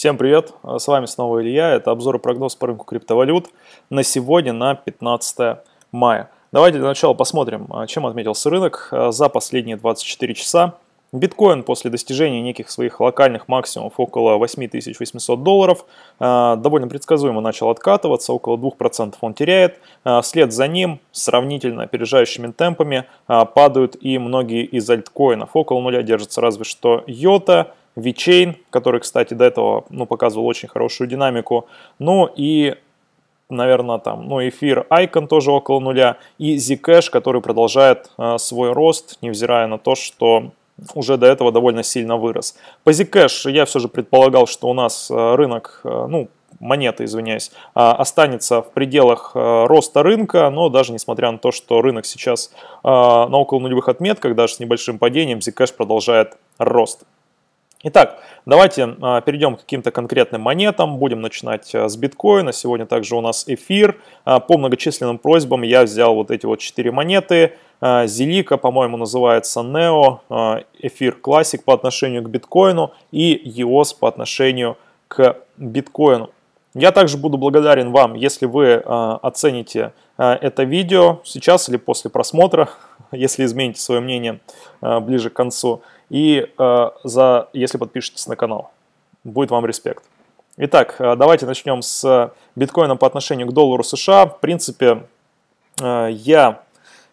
Всем привет, а, с вами снова Илья, это обзор и прогноз по рынку криптовалют на сегодня, на 15 мая. Давайте для начала посмотрим, а, чем отметился рынок а, за последние 24 часа. Биткоин после достижения неких своих локальных максимумов около 8800 долларов довольно предсказуемо начал откатываться, около 2% он теряет. Вслед за ним сравнительно опережающими темпами падают и многие из альткоинов. Около нуля держится разве что йота, VeChain, который, кстати, до этого ну, показывал очень хорошую динамику. Ну и наверное, там, ну, эфир Icon тоже около нуля, и Zcash, который продолжает э, свой рост, невзирая на то, что уже до этого довольно сильно вырос. По Zcash я все же предполагал, что у нас э, рынок, э, ну, монеты, извиняюсь, э, останется в пределах роста рынка, но даже несмотря на то, что рынок сейчас на около нулевых отметках, даже с небольшим падением, Zcash продолжает рост. Итак, давайте а, перейдем к каким-то конкретным монетам. Будем начинать а, с биткоина. Сегодня также у нас эфир. А, по многочисленным просьбам я взял вот эти вот четыре монеты. Зелика, по-моему, называется Neo, эфир Classic по отношению к биткоину и EOS по отношению к биткоину. Я также буду благодарен вам, если вы оцените это видео сейчас или после просмотра, если измените свое мнение ближе к концу и э, за, если подпишетесь на канал. Будет вам респект. Итак, э, давайте начнем с биткоина по отношению к доллару США. В принципе, э, я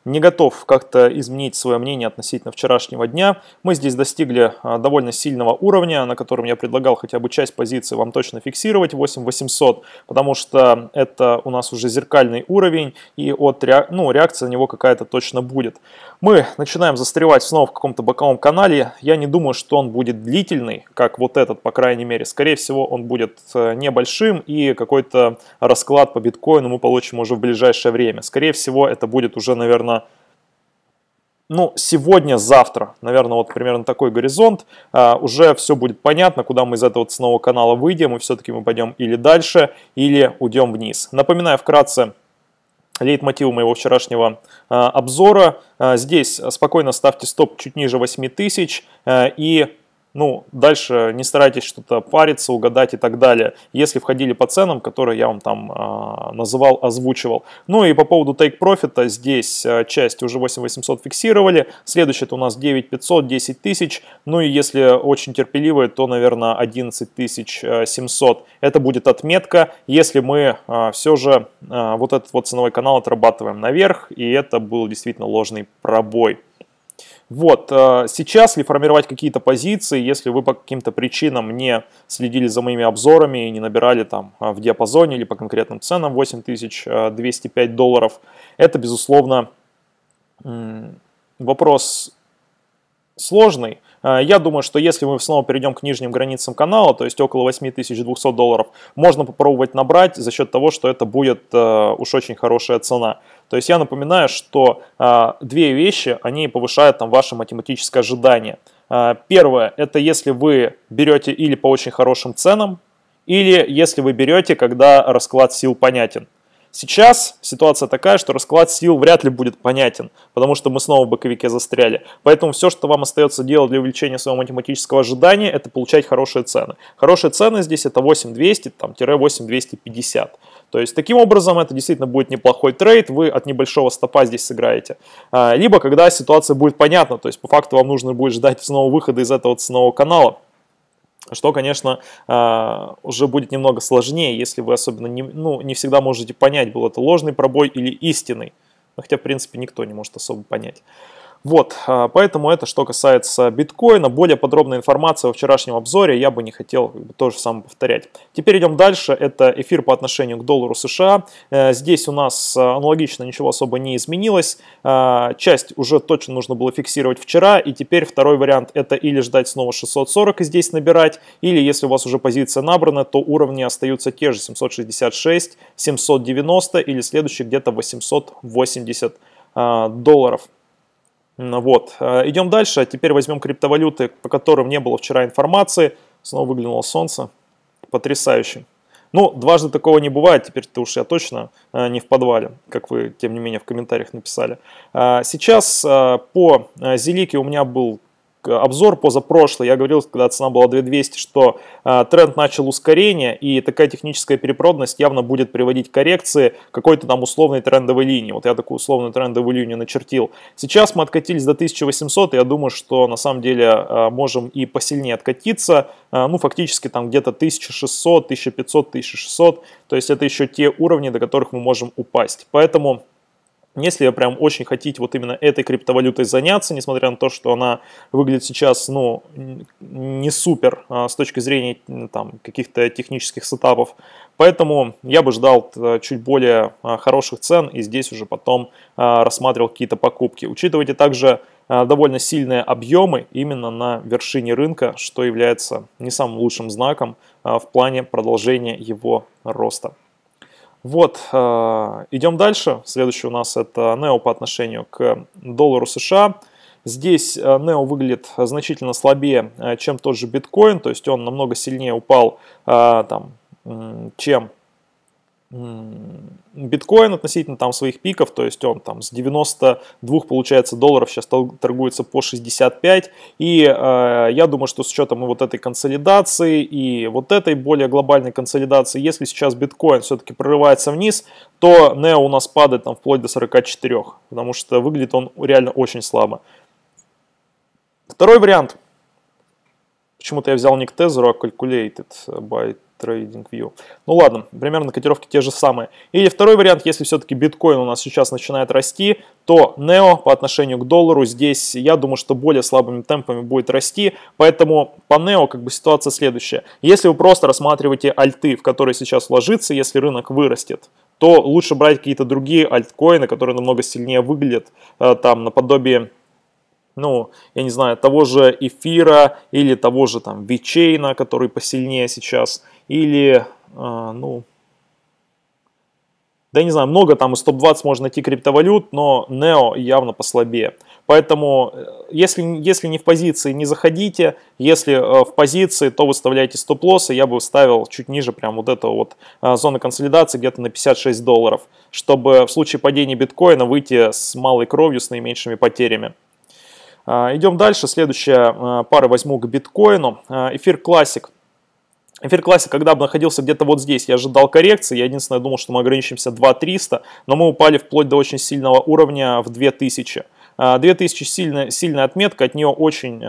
не готов как-то изменить свое мнение относительно вчерашнего дня. Мы здесь достигли а, довольно сильного уровня, на котором я предлагал хотя бы часть позиции вам точно фиксировать, 8800, потому что это у нас уже зеркальный уровень, и от реак... ну, реакция на него какая-то точно будет. Мы начинаем застревать снова в каком-то боковом канале. Я не думаю, что он будет длительный, как вот этот, по крайней мере. Скорее всего, он будет э, небольшим, и какой-то расклад по биткоину мы получим уже в ближайшее время. Скорее всего, это будет уже, наверное, ну, сегодня-завтра, наверное, вот примерно такой горизонт, а, уже все будет понятно, куда мы из этого ценового канала выйдем, и все-таки мы пойдем или дальше, или уйдем вниз. Напоминаю вкратце лейтмотив моего вчерашнего а, обзора. А, здесь спокойно ставьте стоп чуть ниже 8000 и ну, дальше не старайтесь что-то париться, угадать и так далее, если входили по ценам, которые я вам там э, называл, озвучивал. Ну и по поводу take profit, здесь э, часть уже 8800 фиксировали, следующая это у нас 9500, 10 тысяч, ну и если очень терпеливые, то, наверное, 11700. А, это будет отметка, если мы э, все же э, вот этот вот ценовой канал отрабатываем наверх, и это был действительно ложный пробой. Вот, э, сейчас ли формировать какие-то позиции, если вы по каким-то причинам не следили за моими обзорами и не набирали там э, в диапазоне или по конкретным ценам 8205 э, долларов, это, безусловно, вопрос сложный. Я думаю, что если мы снова перейдем к нижним границам канала, то есть около 8200 долларов, можно попробовать набрать за счет того, что это будет уж очень хорошая цена. То есть я напоминаю, что а, две вещи, они повышают там ваше математическое ожидание. А, первое, это если вы берете или по очень хорошим ценам, или если вы берете, когда расклад сил понятен. Сейчас ситуация такая, что расклад сил вряд ли будет понятен, потому что мы снова в боковике застряли. Поэтому все, что вам остается делать для увеличения своего математического ожидания, это получать хорошие цены. Хорошие цены здесь это 8200, там, тире 8250. То есть таким образом это действительно будет неплохой трейд, вы от небольшого стопа здесь сыграете. А, либо когда ситуация будет понятна, то есть по факту вам нужно будет ждать снова выхода из этого ценового канала. Что, конечно, а, уже будет немного сложнее, если вы особенно не, ну, не всегда можете понять, был это ложный пробой или истинный. Ну, хотя, в принципе, никто не может особо понять. Вот, а, поэтому это что касается биткоина. Более подробная информация о вчерашнем обзоре, я бы не хотел то же самое повторять. Теперь идем дальше, это эфир по отношению к доллару США. Э, здесь у нас а, аналогично ничего особо не изменилось. А, часть уже точно нужно было фиксировать вчера, и теперь второй вариант это или ждать снова 640 и здесь набирать, или если у вас уже позиция набрана, то уровни остаются те же 766, 790 или следующий где-то 880 долларов. Вот. Э, идем дальше. Теперь возьмем криптовалюты, по которым не было вчера информации. Снова выглянуло солнце. Потрясающе. Ну, дважды такого не бывает, теперь-то уж я точно э, не в подвале, как вы, тем не менее, в комментариях написали. Э, сейчас по Зелике у меня был обзор позапрошлый, я говорил, когда цена была 2200, что э, тренд начал ускорение, и такая техническая перепроданность явно будет приводить к коррекции какой-то там условной трендовой линии. Вот я такую условную трендовую линию начертил. Сейчас мы откатились до 1800, и я думаю, что на самом деле э, можем и посильнее откатиться, э, ну, фактически там где-то 1600, 1500, 1600, то есть это еще те уровни, до которых мы можем упасть. Поэтому... Если я прям очень хотите вот именно этой криптовалютой заняться, несмотря на то, что она выглядит сейчас, ну, не супер а, с точки зрения там каких-то технических сетапов, поэтому я бы ждал э, чуть более а, хороших цен и здесь уже потом а, рассматривал какие-то покупки. Учитывайте также а, довольно сильные объемы именно на вершине рынка, что является не самым лучшим знаком а, в плане продолжения его роста. Вот, э, идем дальше. Следующий у нас это NEO по отношению к доллару США. Здесь NEO э, выглядит значительно слабее, э, чем тот же биткоин, то есть он намного сильнее упал, там, чем биткоин относительно там своих пиков, то есть он там с 92 получается долларов сейчас торгуется по 65, и э, я думаю, что с учетом вот этой консолидации и вот этой более глобальной консолидации, если сейчас биткоин все-таки прорывается вниз, то НЕО у нас падает там вплоть до 44, потому что выглядит он реально очень слабо. Второй вариант. Почему-то я взял ник Tezero, а calculated by TradingView. Ну ладно, примерно котировки те же самые. Или второй вариант, если все-таки биткоин у нас сейчас начинает расти, то NEO по отношению к доллару здесь, я думаю, что более слабыми темпами будет расти, поэтому по NEO как бы ситуация следующая. Если вы просто рассматриваете альты, в которые сейчас вложиться, если рынок вырастет, то лучше брать какие-то другие альткоины, которые намного сильнее выглядят, э, там наподобие ну, я не знаю, того же эфира или того же там вичейна, который посильнее сейчас, или, э, ну, да я не знаю, много там из топ-20 можно найти криптовалют, но NEO явно послабее. Поэтому, э, если, если не в позиции, не заходите. Если э, в позиции, то выставляйте стоп-лоссы. Я бы ставил чуть ниже прям вот этого вот э, зоны консолидации, где-то на 56 долларов, чтобы в случае падения биткоина выйти с малой кровью, с наименьшими потерями. А, идем дальше. Следующая а, пара возьму к биткоину. А, эфир классик. Эфир классик, когда бы находился где-то вот здесь, я ожидал коррекции, я единственное думал, что мы ограничимся 2300, но мы упали вплоть до очень сильного уровня в 2000. 2000 сильная, сильная отметка, от нее очень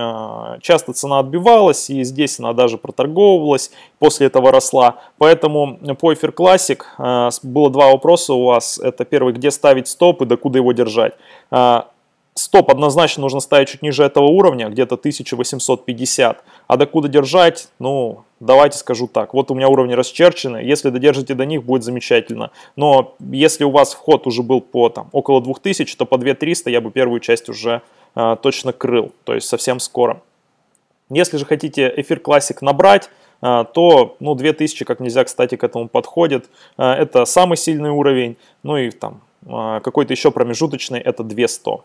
часто цена отбивалась, и здесь она даже проторговывалась, после этого росла. Поэтому по эфир классик было два вопроса у вас. Это первый, где ставить стоп и докуда его держать. Стоп однозначно нужно ставить чуть ниже этого уровня, где-то 1850. А докуда держать? Ну, давайте скажу так. Вот у меня уровни расчерчены. Если додержите до них, будет замечательно. Но если у вас вход уже был по там, около 2000, то по 2300 я бы первую часть уже э, точно крыл. То есть совсем скоро. Если же хотите эфир классик набрать, э, то ну, 2000 как нельзя, кстати, к этому подходит. Э, это самый сильный уровень, ну и там э, какой-то еще промежуточный, это 200.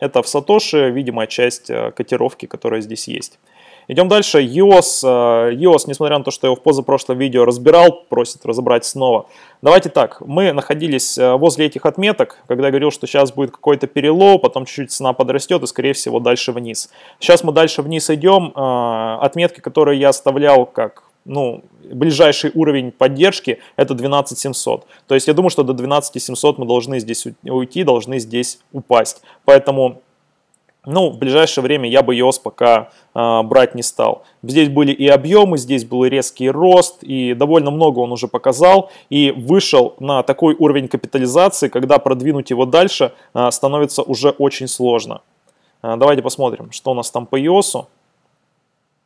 Это в Сатоши, видимо, часть э, котировки, которая здесь есть. Идем дальше. EOS, EOS, э, несмотря на то, что я его в позапрошлом видео разбирал, просит разобрать снова. Давайте так, мы находились э, возле этих отметок, когда я говорил, что сейчас будет какой-то перелом, потом чуть-чуть цена подрастет и, скорее всего, дальше вниз. Сейчас мы дальше вниз идем. Отметки, которые я оставлял как ну, ближайший уровень поддержки это 12700. То есть я думаю, что до 12700 мы должны здесь уйти, должны здесь упасть. Поэтому ну, в ближайшее время я бы EOS пока э, брать не стал. Здесь были и объемы, здесь был и резкий рост, и довольно много он уже показал, и вышел на такой уровень капитализации, когда продвинуть его дальше э, становится уже очень сложно. Э, давайте посмотрим, что у нас там по EOS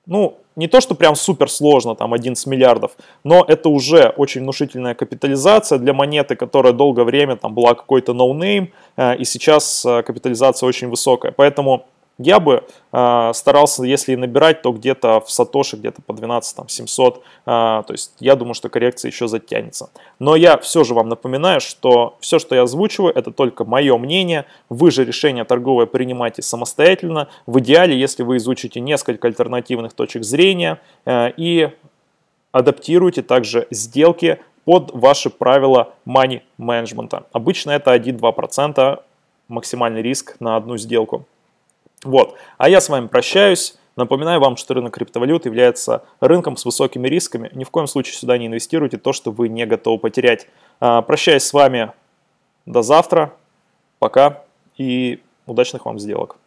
ну, не то, что прям супер сложно, там 11 миллиардов, но это уже очень внушительная капитализация для монеты, которая долгое время там была какой-то ноунейм, э, и сейчас э, капитализация очень высокая. Поэтому я бы э, старался, если набирать, то где-то в Сатоши, где-то по 12 там, 700. Э, а, то есть я думаю, что коррекция еще затянется. Но я все же вам напоминаю, что все, что я озвучиваю, это только мое мнение. Вы же решение торговое принимаете самостоятельно. В идеале, если вы изучите несколько альтернативных точек зрения э, и адаптируете также сделки под ваши правила money management. Обычно это 1-2% максимальный риск на одну сделку. Вот. А я с вами прощаюсь. Напоминаю вам, что рынок криптовалют является рынком с высокими рисками. Ни в коем случае сюда не инвестируйте то, что вы не готовы потерять. А, прощаюсь с вами до завтра. Пока и удачных вам сделок.